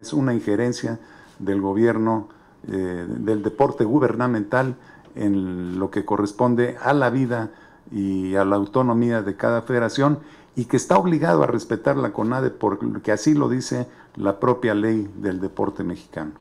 Es una injerencia del gobierno, eh, del deporte gubernamental en lo que corresponde a la vida y a la autonomía de cada federación y que está obligado a respetar la CONADE porque así lo dice la propia ley del deporte mexicano.